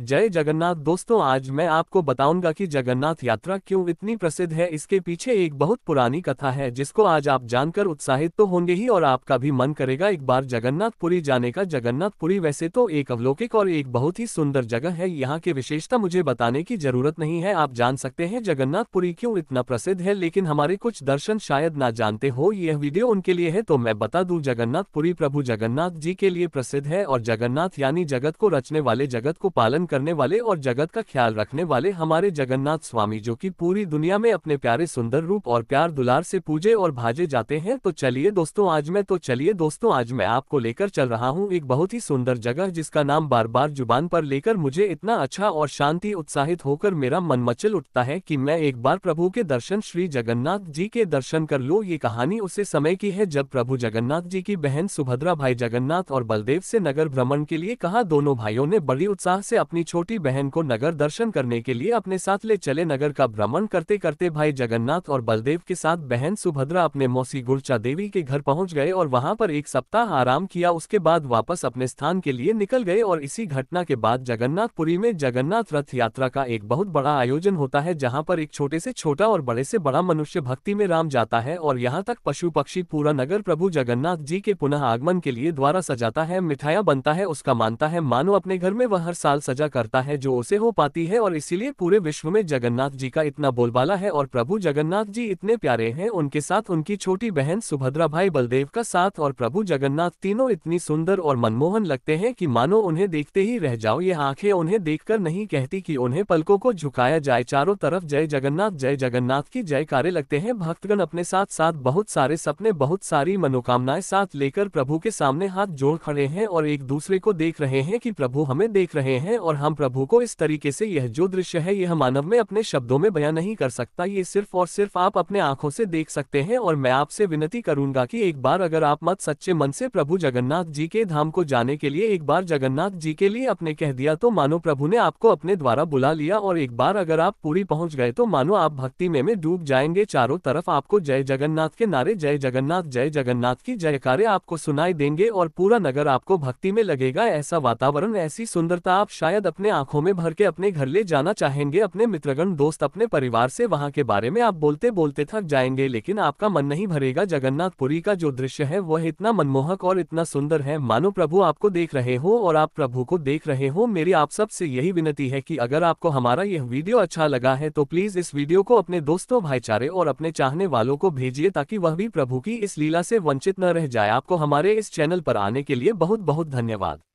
जय जगन्नाथ दोस्तों आज मैं आपको बताऊंगा कि जगन्नाथ यात्रा क्यों इतनी प्रसिद्ध है इसके पीछे एक बहुत पुरानी कथा है जिसको आज आप जानकर उत्साहित तो होंगे ही और आपका भी मन करेगा एक बार जगन्नाथपुरी जाने का जगन्नाथपुरी वैसे तो एक अवलौकिक और एक बहुत ही सुंदर जगह है यहाँ की विशेषता मुझे बताने की जरूरत नहीं है आप जान सकते हैं जगन्नाथपुरी क्यों इतना प्रसिद्ध है लेकिन हमारे कुछ दर्शन शायद ना जानते हो यह वीडियो उनके लिए है तो मैं बता दू जगन्नाथपुरी प्रभु जगन्नाथ जी के लिए प्रसिद्ध है और जगन्नाथ यानी जगत को रचने वाले जगत को पालन पालन करने वाले और जगत का ख्याल रखने वाले हमारे जगन्नाथ स्वामी जो कि पूरी दुनिया में अपने प्यारे सुंदर रूप और प्यार दुलार से पूजे और भाजे जाते हैं तो चलिए दोस्तों आज मैं तो चलिए दोस्तों आज मैं आपको लेकर चल रहा हूँ एक बहुत ही सुंदर जगह जिसका नाम बार बार जुबान पर लेकर मुझे इतना अच्छा और शांति उत्साहित होकर मेरा मन मचल उठता है की मैं एक बार प्रभु के दर्शन श्री जगन्नाथ जी के दर्शन कर लो ये कहानी उसे समय की है जब प्रभु जगन्नाथ जी की बहन सुभद्रा भाई जगन्नाथ और बलदेव से नगर भ्रमण के लिए कहा दोनों भाइयों ने बड़ी उत्साह से अपने अपनी छोटी बहन को नगर दर्शन करने के लिए अपने साथ ले चले नगर का भ्रमण करते करते भाई जगन्नाथ और बलदेव के साथ बहन सुभद्रा अपने मौसी गुरचा देवी के घर पहुंच गए और वहां पर एक सप्ताह आराम किया उसके बाद वापस अपने स्थान के लिए निकल गए और इसी घटना के बाद जगन्नाथपुरी में जगन्नाथ रथ यात्रा का एक बहुत बड़ा आयोजन होता है जहाँ पर एक छोटे से छोटा और बड़े से बड़ा मनुष्य भक्ति में राम जाता है और यहाँ तक पशु पक्षी पूरा नगर प्रभु जगन्नाथ जी के पुनः आगमन के लिए द्वारा सजाता है मिठाया बनता है उसका मानता है मानो अपने घर में वह हर साल सजा पूजा करता है जो उसे हो पाती है और इसीलिए पूरे विश्व में जगन्नाथ जी का इतना बोलबाला है और प्रभु जगन्नाथ जी इतने प्यारे हैं उनके साथ उनकी छोटी बहन सुभद्रा भाई बलदेव का साथ और प्रभु जगन्नाथ तीनों इतनी सुंदर और मनमोहन लगते हैं कि मानो उन्हें देखते ही रह जाओ ये आंखें उन्हें देख नहीं कहती की उन्हें पलकों को झुकाया जाए चारों तरफ जय जगन्नाथ जय जगन्नाथ की जय कार्य लगते हैं भक्तगण अपने साथ साथ बहुत सारे सपने बहुत सारी मनोकामनाएं साथ लेकर प्रभु के सामने हाथ जोड़ खड़े हैं और एक दूसरे को देख रहे हैं कि प्रभु हमें देख रहे हैं और और हम प्रभु को इस तरीके से यह जो दृश्य है यह मानव में अपने शब्दों में बयां नहीं कर सकता ये सिर्फ और सिर्फ आप अपने आंखों से देख सकते हैं और मैं आपसे विनती करूंगा कि एक बार अगर आप मत सच्चे मन से प्रभु जगन्नाथ जी के धाम को जाने के लिए एक बार जगन्नाथ जी के लिए अपने कह दिया तो मानो प्रभु ने आपको अपने द्वारा बुला लिया और एक बार अगर आप पूरी पहुंच गए तो मानो आप भक्ति में, में डूब जाएंगे चारों तरफ आपको जय जगन्नाथ के नारे जय जगन्नाथ जय जगन्नाथ की जयकारे आपको सुनाई देंगे और पूरा नगर आपको भक्ति में लगेगा ऐसा वातावरण ऐसी सुंदरता आप शायद शायद अपने आंखों में भर के अपने घर ले जाना चाहेंगे अपने मित्रगण दोस्त अपने परिवार से वहां के बारे में आप बोलते बोलते थक जाएंगे लेकिन आपका मन नहीं भरेगा जगन्नाथपुरी का जो दृश्य है वह इतना मनमोहक और इतना सुंदर है मानो प्रभु आपको देख रहे हो और आप प्रभु को देख रहे हो मेरी आप सबसे यही विनती है की अगर आपको हमारा यह वीडियो अच्छा लगा है तो प्लीज इस वीडियो को अपने दोस्तों भाईचारे और अपने चाहने वालों को भेजिए ताकि वह भी प्रभु की इस लीला से वंचित न रह जाए आपको हमारे इस चैनल पर आने के लिए बहुत बहुत धन्यवाद